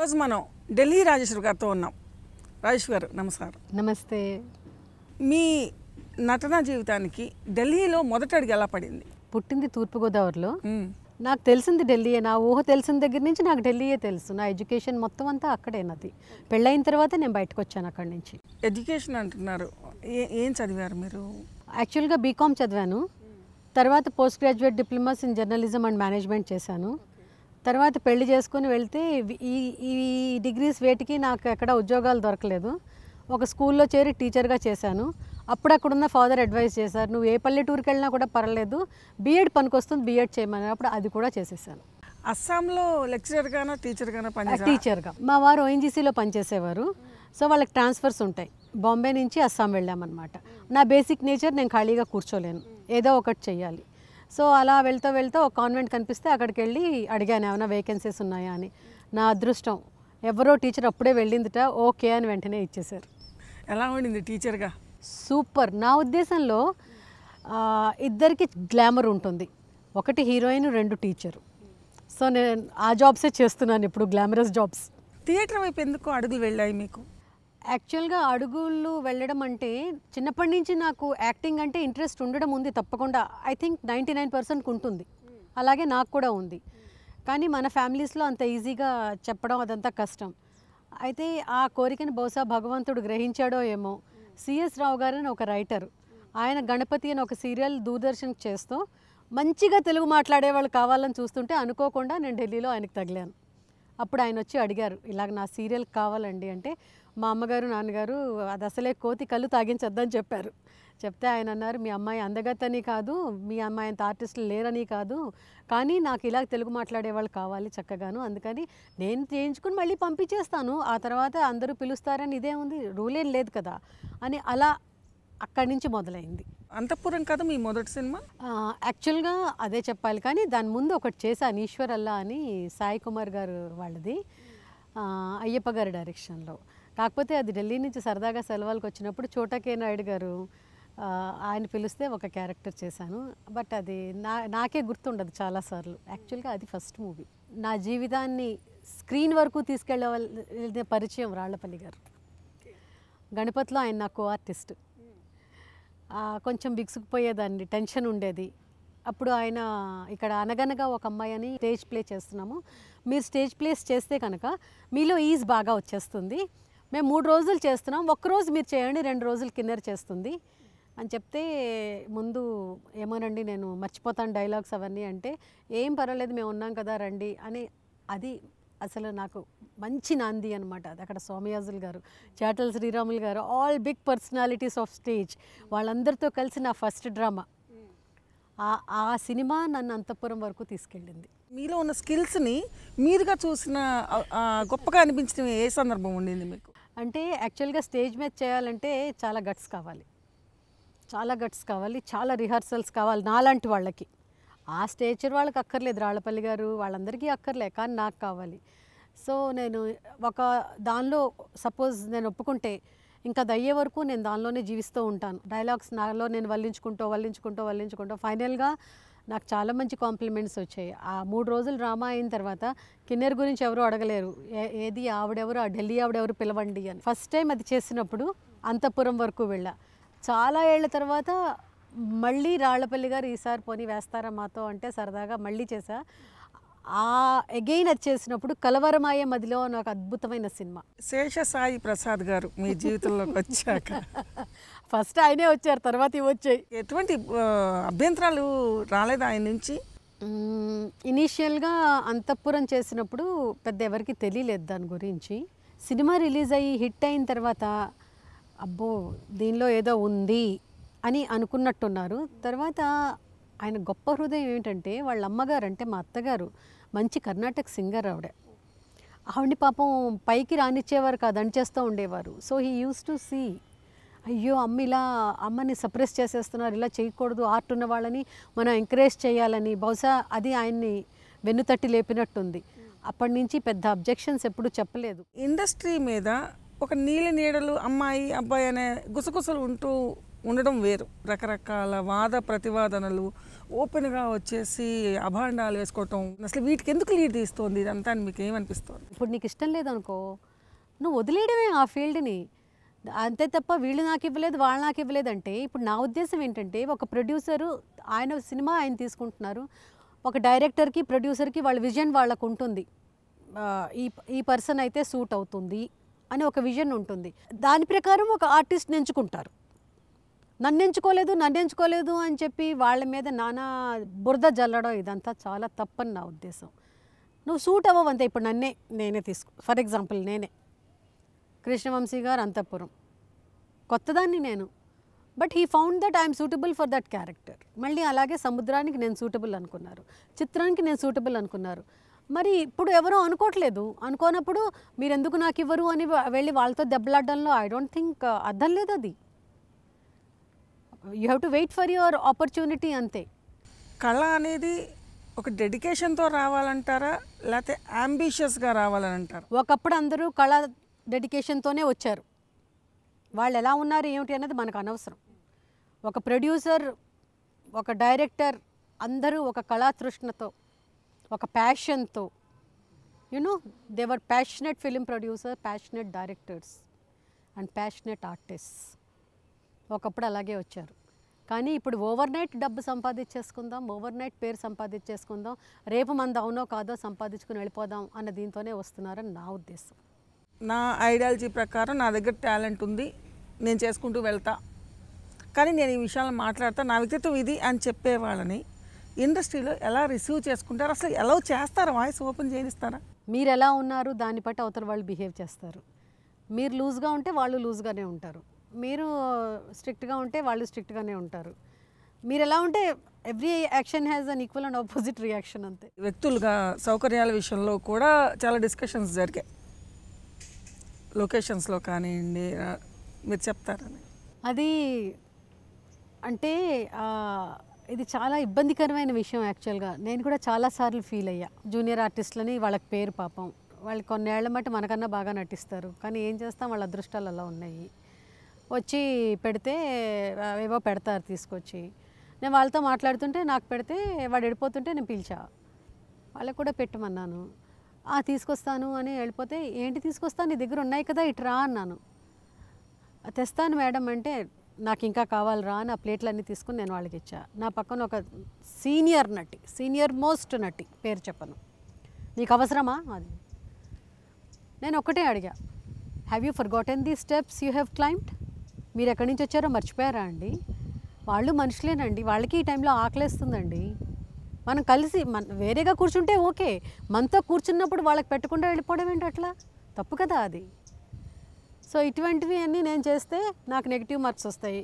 ఈరోజు మనం ఢిల్లీ రాజేశ్వర్ గారితో ఉన్నాం రాజేశ్వర్ గారు నమస్కారం నమస్తే మీ నటనా జీవితానికి ఢిల్లీలో మొదట అడిగి ఎలా పడింది పుట్టింది తూర్పుగోదావరిలో నాకు తెలిసింది ఢిల్లీయే నా ఊహ తెలిసిన దగ్గర నుంచి నాకు ఢిల్లీయే తెలుసు నా ఎడ్యుకేషన్ మొత్తం అంతా అక్కడే నాది పెళ్ళైన తర్వాత నేను బయటకు వచ్చాను అక్కడి నుంచి ఎడ్యుకేషన్ అంటున్నారు ఏం చదివారు మీరు యాక్చువల్గా బీకామ్ చదివాను తర్వాత post graduate diplomas in journalism and management చేశాను తర్వాత పెళ్లి చేసుకుని వెళ్తే ఈ ఈ డిగ్రీస్ వేటికి నాకు ఎక్కడ ఉద్యోగాలు దొరకలేదు ఒక స్కూల్లో చేరి టీచర్గా చేశాను అప్పుడక్కడున్న ఫాదర్ అడ్వైస్ చేశారు నువ్వు ఏ పల్లెటూరుకి వెళ్ళినా కూడా పర్లేదు బీఎడ్ పనికొస్తుంది బీఎడ్ చేయమని అప్పుడు అది కూడా చేసేసాను అస్సాంలో లెక్చరర్గానో టీచర్గానో పని టీచర్గా మా వారు ఓఎన్జీసీలో పనిచేసేవారు సో వాళ్ళకి ట్రాన్స్ఫర్స్ ఉంటాయి బాంబే నుంచి అస్సాం వెళ్ళామన్నమాట నా బేసిక్ నేచర్ నేను ఖాళీగా కూర్చోలేను ఏదో ఒకటి చెయ్యాలి సో అలా వెళ్తూ వెళ్తూ ఒక కాన్వెంట్ కనిపిస్తే అక్కడికి వెళ్ళి అడిగాను ఏమైనా వేకెన్సీస్ ఉన్నాయా అని నా అదృష్టం ఎవరో టీచర్ అప్పుడే వెళ్ళిందిట ఓకే అని వెంటనే ఇచ్చేశారు ఎలా ఉండింది టీచర్గా సూపర్ నా ఉద్దేశంలో ఇద్దరికి గ్లామర్ ఉంటుంది ఒకటి హీరోయిన్ రెండు టీచరు సో నేను ఆ జాబ్సే చేస్తున్నాను ఇప్పుడు గ్లామరస్ జాబ్స్ థియేటర్ వైపు ఎందుకు అడుగులు వెళ్ళాయి మీకు యాక్చువల్గా అడుగులు వెళ్ళడం అంటే చిన్నప్పటి నుంచి నాకు యాక్టింగ్ అంటే ఇంట్రెస్ట్ ఉండడం ఉంది తప్పకుండా I think ninety nine percent ఉంటుంది అలాగే నాకు కూడా ఉంది కానీ మన ఫ్యామిలీస్లో అంత ఈజీగా చెప్పడం అదంతా కష్టం అయితే ఆ కోరికను బహుశా భగవంతుడు గ్రహించాడో ఏమో సిఎస్ రావు గారని ఒక రైటర్ ఆయన గణపతి అని ఒక సీరియల్ దూరదర్శన్ చేస్తూ మంచిగా తెలుగు మాట్లాడే వాళ్ళు కావాలని చూస్తుంటే అనుకోకుండా నేను ఢిల్లీలో ఆయనకు తగిలాను అప్పుడు ఆయన వచ్చి అడిగారు ఇలాగ నా సీరియల్ కావాలండి అంటే మా అమ్మగారు నాన్నగారు అది అసలే కోతి కళ్ళు తాగించొద్దని చెప్పారు చెప్తే ఆయన అన్నారు మీ అమ్మాయి అందగత్తని కాదు మీ అమ్మాయి అంత ఆర్టిస్టులు లేరని కాదు కానీ నాకు ఇలా తెలుగు మాట్లాడే వాళ్ళు కావాలి చక్కగాను అందుకని నేను చేయించుకుని మళ్ళీ పంపించేస్తాను ఆ తర్వాత అందరూ పిలుస్తారని ఇదే ఉంది రూలేం లేదు కదా అని అలా అక్కడి నుంచి మొదలైంది అంతఃపురం కదా మీ మొదటి సినిమా యాక్చువల్గా అదే చెప్పాలి కానీ దాని ముందు ఒకటి చేశాను ఈశ్వర్ అల్లా అని సాయి కుమార్ గారు వాళ్ళది అయ్యప్ప గారి డైరెక్షన్లో కాకపోతే అది ఢిల్లీ నుంచి సరదాగా సెలవులకు వచ్చినప్పుడు చోటకే నాయుడు గారు ఆయన పిలిస్తే ఒక క్యారెక్టర్ చేశాను బట్ అది నా నాకే గుర్తుండదు చాలాసార్లు యాక్చువల్గా అది ఫస్ట్ మూవీ నా జీవితాన్ని స్క్రీన్ వరకు తీసుకెళ్ళే పరిచయం రాళ్లపల్లి గారు గణపతిలో ఆయన నాకు ఆర్టిస్ట్ కొంచెం బిగుసుకుపోయేదాన్ని టెన్షన్ ఉండేది అప్పుడు ఆయన ఇక్కడ అనగనగా ఒక అమ్మాయి అని స్టేజ్ ప్లే చేస్తున్నాము మీరు స్టేజ్ ప్లేస్ చేస్తే కనుక మీలో ఈజ్ బాగా వచ్చేస్తుంది మేము మూడు రోజులు చేస్తున్నాం ఒక్కరోజు మీరు చేయండి రెండు రోజులు కిన్నెర చేస్తుంది అని చెప్తే ముందు ఏమోనండి నేను మర్చిపోతాను డైలాగ్స్ అవన్నీ అంటే ఏం పర్వాలేదు మేము ఉన్నాం కదా రండి అని అది అసలు నాకు మంచి నాంది అనమాట అది అక్కడ సోమయాజులు గారు చేటల శ్రీరాములు గారు all big personalities of stage వాళ్ళందరితో కలిసి నా ఫస్ట్ డ్రామా ఆ సినిమా నన్ను అంతఃపురం వరకు తీసుకెళ్ళింది మీలో ఉన్న స్కిల్స్ని మీరుగా చూసిన గొప్పగా అనిపించిన ఏ సందర్భం ఉండింది మీకు అంటే యాక్చువల్గా స్టేజ్ మీద చేయాలంటే చాలా గట్స్ కావాలి చాలా గట్స్ కావాలి చాలా రిహార్సల్స్ కావాలి నాలాంటి వాళ్ళకి ఆ స్టేచర్ వాళ్ళకి అక్కర్లేదు రాళ్ళపల్లి గారు వాళ్ళందరికీ అక్కర్లే కానీ నాకు కావాలి సో నేను ఒక దానిలో సపోజ్ నేను ఒప్పుకుంటే ఇంకా అయ్యే వరకు నేను దానిలోనే జీవిస్తూ ఉంటాను డైలాగ్స్ నాలో నేను వల్లించుకుంటూ వల్లించుకుంటూ వల్లించుకుంటూ ఫైనల్గా నాకు చాలా మంచి కాంప్లిమెంట్స్ వచ్చాయి ఆ మూడు రోజులు డ్రామా అయిన తర్వాత కిన్నెర్ గురించి ఎవరు అడగలేరు ఏది ఆవిడెవరు ఆ ఢిల్లీ ఆవిడెవరు పిలవండి అని ఫస్ట్ టైం అది చేసినప్పుడు అంతపురం వరకు వెళ్ళా చాలా ఏళ్ళ తర్వాత మళ్ళీ రాళ్లపల్లి గారు ఈసారి పోనీ వేస్తారా మాతో అంటే సరదాగా మళ్ళీ చేశా ఆ అగైన్ వచ్చేసినప్పుడు కలవరమాయ మదిలో ఒక అద్భుతమైన సినిమా శేషసాయి ప్రసాద్ గారు మీ జీవితంలోకి వచ్చాక ఫస్ట్ ఆయనే వచ్చారు తర్వాత వచ్చాయి ఎటువంటి అభ్యంతరాలు రాలేదు ఆయన నుంచి ఇనీషియల్గా అంతఃపురం చేసినప్పుడు పెద్ద ఎవరికి తెలియలేదు దాని గురించి సినిమా రిలీజ్ అయ్యి హిట్ అయిన తర్వాత అబ్బో దీనిలో ఏదో ఉంది అని అనుకున్నట్టున్నారు తర్వాత ఆయన గొప్ప హృదయం ఏమిటంటే వాళ్ళ అమ్మగారు అంటే మా అత్తగారు మంచి కర్ణాటక సింగర్ ఆవిడ ఆవిడ్ని పాపం పైకి రానిచ్చేవారు కాదు చేస్తూ ఉండేవారు so he use to see అయ్యో అమ్మ ఇలా అమ్మని సప్రెస్ చేసేస్తున్నారు ఇలా చేయకూడదు ఆర్ట్ ఉన్న వాళ్ళని మనం ఎంకరేజ్ చేయాలని బహుశా అది ఆయన్ని వెన్నుతట్టి లేపినట్టుంది అప్పటి నుంచి పెద్ద అబ్జెక్షన్స్ ఎప్పుడు చెప్పలేదు ఇండస్ట్రీ మీద ఒక నీళ్ళ నీడలు అమ్మాయి అబ్బాయి అనే గుసగుసలు ఉంటూ ఉండడం వేరు రకరకాల వాద ప్రతివాదనలు ఓపెన్గా వచ్చేసి అభాండాలు వేసుకోవటం అసలు వీటికి ఎందుకు లీడ్ తీస్తుంది ఇదంతా మీకు ఏమనిపిస్తుంది ఇప్పుడు నీకు ఇష్టం లేదనుకో నువ్వు వదిలేయడమే ఆ ఫీల్డ్ని అంతే తప్ప వీళ్ళు నాకు ఇవ్వలేదు వాళ్ళు నాకు ఇవ్వలేదు అంటే ఇప్పుడు నా ఉద్దేశం ఏంటంటే ఒక ప్రొడ్యూసరు ఆయన సినిమా ఆయన తీసుకుంటున్నారు ఒక డైరెక్టర్కి ప్రొడ్యూసర్కి వాళ్ళ విజన్ వాళ్ళకు ఉంటుంది ఈ ఈ పర్సన్ అయితే సూట్ అవుతుంది అని ఒక విజన్ ఉంటుంది దాని ప్రకారం ఒక ఆర్టిస్ట్ని ఎంచుకుంటారు నన్ను ఎంచుకోలేదు నన్ను ఎంచుకోలేదు అని చెప్పి వాళ్ళ మీద నానా బురద జల్లడం ఇదంతా చాలా తప్పని నా ఉద్దేశం నువ్వు సూట్ అవ్వవంతే ఇప్పుడు నన్నే నేనే తీసుకు ఫర్ ఎగ్జాంపుల్ నేనే కృష్ణవంశీ గారు అంతఃపురం కొత్తదాన్ని నేను but he found that I'm suitable for that character మళ్ళీ అలాగే సముద్రానికి నేను సూటబుల్ అనుకున్నారు చిత్రానికి నేను సూటబుల్ అనుకున్నారు మరి ఇప్పుడు ఎవరూ అనుకోవట్లేదు అనుకోనప్పుడు మీరెందుకు నాకు ఇవ్వరు అని వెళ్ళి వాళ్ళతో దెబ్బలాడడంలో ఐ డోంట్ థింక్ అర్థం లేదు అది you have to wait for your opportunity అంతే కళ అనేది ఒక డెడికేషన్తో రావాలంటారా లేకపోతే అంబిషియస్గా రావాలని అంటారా ఒకప్పుడు అందరూ కళ డెడికేషన్తోనే వచ్చారు వాళ్ళు ఎలా ఉన్నారు ఏమిటి అనేది మనకు అనవసరం ఒక ప్రొడ్యూసర్ ఒక డైరెక్టర్ అందరూ ఒక కళాతృష్ణతో ఒక ప్యాషన్తో you know they were passionate film producer passionate directors and passionate artist ఒకప్పుడు అలాగే వచ్చారు కానీ ఇప్పుడు ఓవర్ నైట్ డబ్బు సంపాదించేసుకుందాం ఓవర్ నైట్ పేరు సంపాదించేసుకుందాం రేపు మంది అవునో కాదో సంపాదించుకుని వెళ్ళిపోదాం అన్న దీంతోనే వస్తున్నారని నా ఉద్దేశం నా ఐడియాలజీ ప్రకారం నా దగ్గర టాలెంట్ ఉంది నేను చేసుకుంటూ వెళ్తా కానీ నేను ఈ విషయాలను మాట్లాడతా నా వ్యక్తిత్వం ఇది అని చెప్పేవాళ్ళని ఇండస్ట్రీలో ఎలా రిసీవ్ చేసుకుంటారు అసలు ఎలా చేస్తారా వాయిస్ ఓపెన్ చేయిస్తారా మీరు ఎలా ఉన్నారు దాన్ని బట్టి అవతల వాళ్ళు బిహేవ్ చేస్తారు మీరు లూజ్గా ఉంటే వాళ్ళు లూజ్గానే ఉంటారు మీరు స్ట్రిక్ట్గా ఉంటే వాళ్ళు స్ట్రిక్ట్గానే ఉంటారు మీరు ఎలా ఉంటే every action has an equal and opposite reaction అంతే వ్యక్తులుగా సౌకర్యాల విషయంలో కూడా చాలా డిస్కషన్స్ జరిగాయి లొకేషన్స్లో కానివ్వండి మీరు చెప్తారని అది అంటే ఇది చాలా ఇబ్బందికరమైన విషయం యాక్చువల్గా నేను కూడా చాలాసార్లు ఫీల్ అయ్యా జూనియర్ ఆర్టిస్టులని వాళ్ళకి పేరు పాపం వాళ్ళు కొన్నేళ్ల మట్టి మనకన్నా బాగా నటిస్తారు కానీ ఏం చేస్తాం వాళ్ళ అదృష్టాలు అలా ఉన్నాయి వచ్చి పెడితే ఏవో పెడతారు తీసుకొచ్చి నేను వాళ్ళతో మాట్లాడుతుంటే నాకు పెడితే వాడు వెళ్ళిపోతుంటే నేను పిలిచా వాళ్ళకు కూడా పెట్టమన్నాను తీసుకొస్తాను అని వెళ్ళిపోతే ఏంటి తీసుకొస్తాను నీ దగ్గర ఉన్నాయి కదా ఇటు రా అన్నాను తెస్తాను మేడం అంటే నాకు ఇంకా కావాలి రా నా ప్లేట్లన్నీ తీసుకుని నేను వాళ్ళకి ఇచ్చా నా పక్కన ఒక సీనియర్ నటి సీనియర్ మోస్ట్ నటి పేరు చెప్పను నీకు అవసరమా అది నేను ఒకటే అడిగా have you gotten the steps you have climbed మీరు ఎక్కడి నుంచి వచ్చారో మర్చిపోయారా అండి వాళ్ళు మనుషులేనండి వాళ్ళకి ఈ టైంలో ఆకలేస్తుందండి మనం కలిసి మన వేరేగా కూర్చుంటే ఓకే మనతో కూర్చున్నప్పుడు వాళ్ళకి పెట్టకుండా వెళ్ళిపోవడం ఏంటి అట్లా తప్పు కదా అది సో ఇటువంటివి అన్నీ నేను చేస్తే నాకు నెగిటివ్ మార్క్స్ వస్తాయి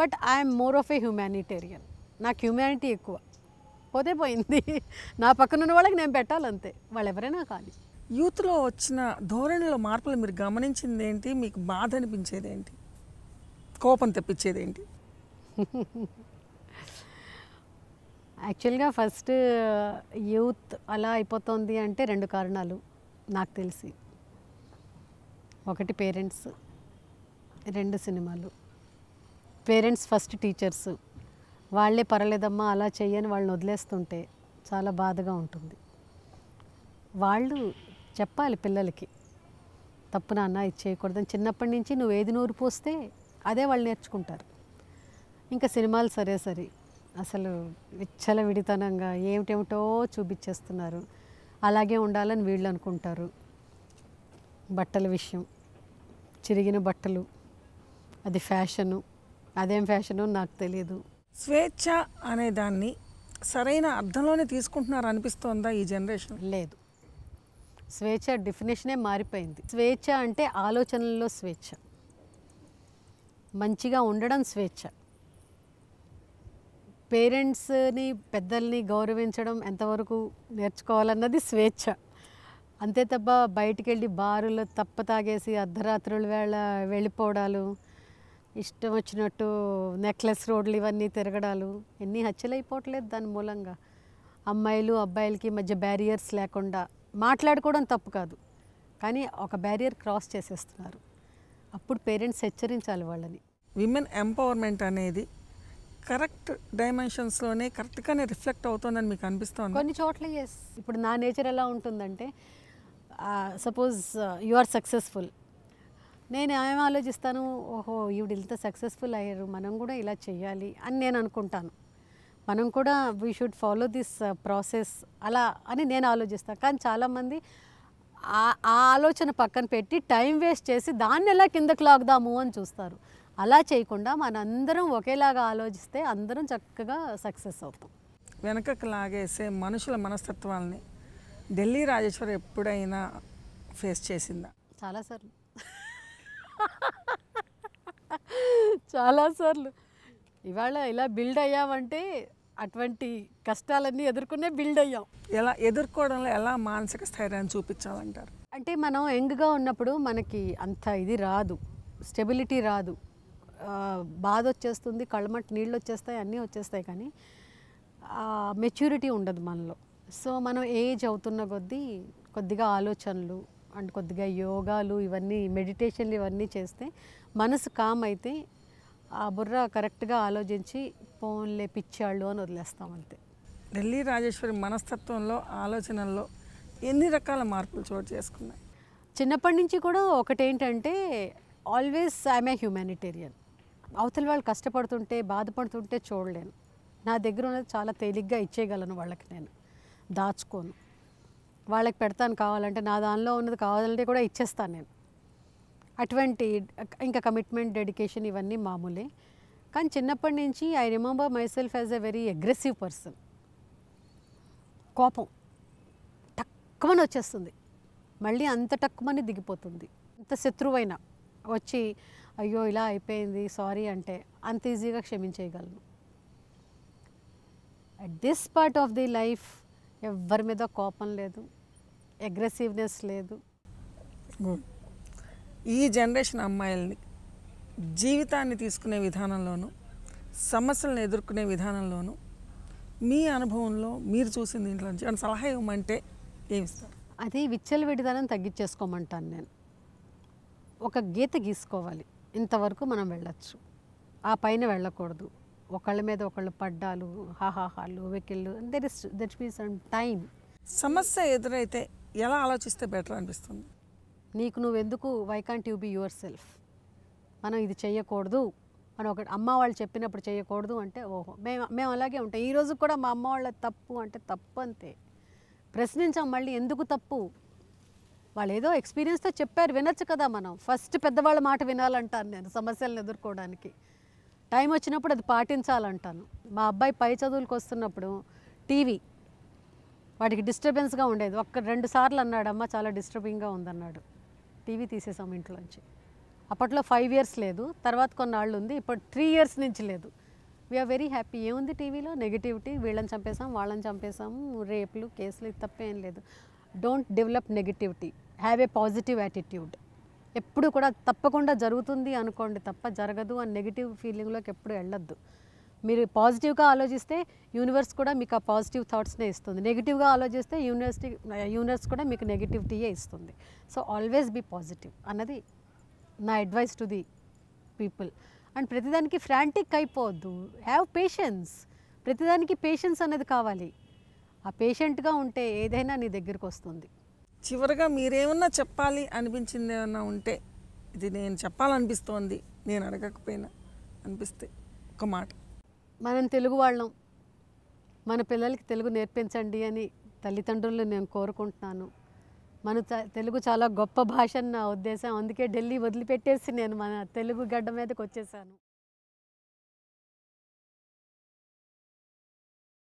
but I'm more of a humanitarian నాకు హ్యూమానిటీ ఎక్కువ పోతే పోయింది నా పక్కన ఉన్న వాళ్ళకి నేను పెట్టాలంతే వాళ్ళు ఎవరైనా కానీ యూత్లో వచ్చిన ధోరణిలో మార్పులు మీరు గమనించింది ఏంటి మీకు బాధ అనిపించేది ఏంటి కోపం తెప్పించేది ఏంటి యాక్చువల్గా ఫస్ట్ యూత్ అలా అయిపోతుంది అంటే రెండు కారణాలు నాకు తెలిసి ఒకటి పేరెంట్స్ రెండు సినిమాలు పేరెంట్స్ ఫస్ట్ టీచర్స్ వాళ్ళే పర్వాలేదమ్మా అలా చేయని వాళ్ళని వదిలేస్తుంటే చాలా బాధగా ఉంటుంది వాళ్ళు చెప్పాలి పిల్లలకి తప్పు నాన్న ఇది చేయకూడదని చిన్నప్పటి నుంచి నువ్వు ఏది నూరు పోస్తే అదే వాళ్ళు నేర్చుకుంటారు ఇంకా సినిమాలు సరే సరే అసలు విచ్చల విడితనంగా ఏమిటేమిటో చూపించేస్తున్నారు అలాగే ఉండాలని వీళ్ళు అనుకుంటారు బట్టల విషయం చిరిగిన బట్టలు అది ఫ్యాషను అదేం ఫ్యాషను నాకు తెలియదు స్వేచ్ఛ అనే దాన్ని సరైన అర్థంలోనే తీసుకుంటున్నారు అనిపిస్తోందా ఈ జనరేషన్ లేదు స్వేచ్ఛ డెఫినేషనే మారిపోయింది స్వేచ్ఛ అంటే ఆలోచనల్లో స్వేచ్ఛ మంచిగా ఉండడం స్వేచ్ఛ పేరెంట్స్ని పెద్దల్ని గౌరవించడం ఎంతవరకు నేర్చుకోవాలన్నది స్వేచ్ఛ అంతే తప్ప బయటికి వెళ్ళి తప్ప తాగేసి అర్ధరాత్రుల వేళ వెళ్ళిపోవడాలు ఇష్టం వచ్చినట్టు నెక్లెస్ రోడ్లు ఇవన్నీ తిరగడాలు ఎన్ని హత్యలైపోవట్లేదు దాని మూలంగా అమ్మాయిలు అబ్బాయిలకి మధ్య బ్యారియర్స్ లేకుండా మాట్లాడుకోవడం తప్పు కాదు కానీ ఒక బ్యారియర్ క్రాస్ చేసేస్తున్నారు అప్పుడు పేరెంట్స్ హెచ్చరించాలి వాళ్ళని విమెన్ ఎంపవర్మెంట్ అనేది కరెక్ట్ డైమెన్షన్స్లోనే కరెక్ట్గానే రిఫ్లెక్ట్ అవుతుందని మీకు అనిపిస్తుంది కొన్ని చోట్ల ఎస్ ఇప్పుడు నా నేచర్ ఎలా ఉంటుందంటే సపోజ్ యు ఆర్ సక్సెస్ఫుల్ నేను ఏమేమి ఆలోచిస్తాను ఓహో ఈవిడ ఇంత సక్సెస్ఫుల్ అయ్యారు మనం కూడా ఇలా చేయాలి అని నేను అనుకుంటాను మనం కూడా we should follow this process అలా అని నేను ఆలోచిస్తాను కానీ చాలామంది ఆ ఆలోచన పక్కన పెట్టి టైం వేస్ట్ చేసి దాన్ని ఎలా కిందకు లాగుదాము అని చూస్తారు అలా చేయకుండా మనందరం ఒకేలాగా ఆలోచిస్తే అందరం చక్కగా సక్సెస్ అవుతాం వెనకకు లాగేసే మనుషుల మనస్తత్వాల్ని ఢిల్లీ రాజేశ్వరి ఎప్పుడైనా ఫేస్ చేసిందా చాలాసార్లు చాలాసార్లు ఇవాళ ఇలా బిల్డ్ అయ్యామంటే అటువంటి కష్టాలన్నీ ఎదుర్కొనే బిల్డ్ అయ్యాం ఎలా ఎదుర్కోవడంలో ఎలా మానసిక స్థైర్యాన్ని చూపించాలంటారు అంటే మనం యంగ్గా ఉన్నప్పుడు మనకి అంత ఇది రాదు స్టెబిలిటీ రాదు బాధ వచ్చేస్తుంది కళ్ళమట్టి నీళ్ళు వచ్చేస్తాయి అన్నీ వచ్చేస్తాయి కానీ మెచ్యూరిటీ ఉండదు మనలో సో మనం ఏజ్ అవుతున్న కొద్దీ కొద్దిగా ఆలోచనలు అండ్ కొద్దిగా యోగాలు ఇవన్నీ మెడిటేషన్లు ఇవన్నీ చేస్తే మనసు కామ్ అయితే ఆ బుర్ర కరెక్ట్గా ఆలోచించి పోన్లే పిచ్చాళ్ళు అని వదిలేస్తాం అంతే ఢిల్లీ రాజేశ్వరి మనస్తత్వంలో ఆలోచనల్లో ఎన్ని రకాల మార్పులు చోటు చేసుకున్నాయి చిన్నప్పటి నుంచి కూడా ఒకటేంటంటే ఆల్వేస్ ఐఎమ్ ఏ హ్యూమానిటేరియన్ అవతల వాళ్ళు కష్టపడుతుంటే బాధపడుతుంటే చూడలేను నా దగ్గర ఉన్నది చాలా తేలిగ్గా ఇచ్చేయగలను వాళ్ళకి నేను దాచుకోను వాళ్ళకి పెడతాను కావాలంటే నా దానిలో ఉన్నది కావాలంటే కూడా ఇచ్చేస్తాను నేను అటువంటి ఇంకా కమిట్మెంట్ డెడికేషన్ ఇవన్నీ మామూలే కానీ చిన్నప్పటి నుంచి I remember myself as a very aggressive person కోపం తక్కువని వచ్చేస్తుంది మళ్ళీ అంత టక్కుమని దిగిపోతుంది అంత శత్రువైన వచ్చి అయ్యో ఇలా అయిపోయింది సారీ అంటే అంత ఈజీగా క్షమించేయగలను at this part of the life ఎవరి మీద కోపం లేదు అగ్రెసివ్నెస్ లేదు గుడ్ ఈ జనరేషన్ అమ్మాయిలని జీవితాన్ని తీసుకునే విధానంలోనూ సమస్యలను ఎదుర్కొనే విధానంలోనూ మీ అనుభవంలో మీరు చూసిన దీంట్లో నుంచి సలహా ఇవ్వమంటే ఏమిస్తారు అది విడిదనం తగ్గించేసుకోమంటాను నేను ఒక గీత గీసుకోవాలి ఇంతవరకు మనం వెళ్ళచ్చు ఆ పైన వెళ్ళకూడదు ఒకళ్ళ మీద ఒకళ్ళు పడ్డాలు హాహాహాలు వెకిళ్ళు there is that means time సమస్య ఎదురైతే ఎలా ఆలోచిస్తే బెటర్ అనిపిస్తుంది నీకు నువ్వెందుకు why can't you be yourself మనం ఇది చేయకూడదు అని ఒకటి అమ్మ వాళ్ళు చెప్పినప్పుడు చేయకూడదు అంటే ఓహో మేము మేము అలాగే ఉంటాం ఈరోజు కూడా మా అమ్మ వాళ్ళ తప్పు అంటే తప్పు అంతే ప్రశ్నించాం మళ్ళీ ఎందుకు తప్పు వాళ్ళు ఏదో ఎక్స్పీరియన్స్తో చెప్పారు వినొచ్చు కదా మనం ఫస్ట్ పెద్దవాళ్ళ మాట వినాలంటాను నేను సమస్యలను ఎదుర్కోవడానికి టైం వచ్చినప్పుడు అది పాటించాలంటాను మా అబ్బాయి పై చదువులకు వస్తున్నప్పుడు టీవీ వాటికి డిస్టర్బెన్స్గా ఉండేది ఒక్క రెండు సార్లు అన్నాడమ్మ చాలా డిస్టర్బింగ్గా ఉందన్నాడు టీవీ తీసేసాం ఇంట్లోంచి అప్పట్లో ఫైవ్ ఇయర్స్ లేదు తర్వాత కొన్నాళ్ళు ఉంది ఇప్పుడు త్రీ ఇయర్స్ నుంచి లేదు వీఆర్ వెరీ హ్యాపీ ఏముంది టీవీలో నెగిటివిటీ వీళ్ళని చంపేసాం వాళ్ళని చంపేసాము రేపులు కేసులు ఇది తప్పేం లేదు don't develop negativity have a positive attitude ఎప్పుడు కూడా తప్పకుండా జరుగుతుంది అనుకోండి తప్ప జరగదు అని నెగిటివ్ ఫీలింగ్లోకి ఎప్పుడు వెళ్ళొద్దు మీరు పాజిటివ్గా ఆలోచిస్తే యూనివర్స్ కూడా మీకు ఆ పాజిటివ్ థాట్స్నే ఇస్తుంది నెగిటివ్గా ఆలోచిస్తే యూనివర్సిటీ యూనివర్స్ కూడా మీకు నెగిటివిటీయే ఇస్తుంది సో ఆల్వేస్ బీ పాజిటివ్ అన్నది నా advice to the people and ప్రతిదానికి ఫ్రాంటిక్ అయిపోవద్దు హ్యావ్ పేషెన్స్ ప్రతిదానికి పేషెన్స్ అనేది కావాలి ఆ పేషెంట్గా ఉంటే ఏదైనా నీ దగ్గరకు వస్తుంది చివరిగా మీరేమన్నా చెప్పాలి అనిపించింది ఏమన్నా ఉంటే ఇది నేను చెప్పాలనిపిస్తోంది నేను అడగకపోయినా అనిపిస్తే ఒక మాట మనం తెలుగు వాళ్ళం మన పిల్లలకి తెలుగు నేర్పించండి అని తల్లిదండ్రులను నేను కోరుకుంటున్నాను మన తెలుగు చాలా గొప్ప భాష అన్న నా ఉద్దేశం అందుకే ఢిల్లీ వదిలిపెట్టేసి నేను మన తెలుగు గడ్డ మీదకి వచ్చేసాను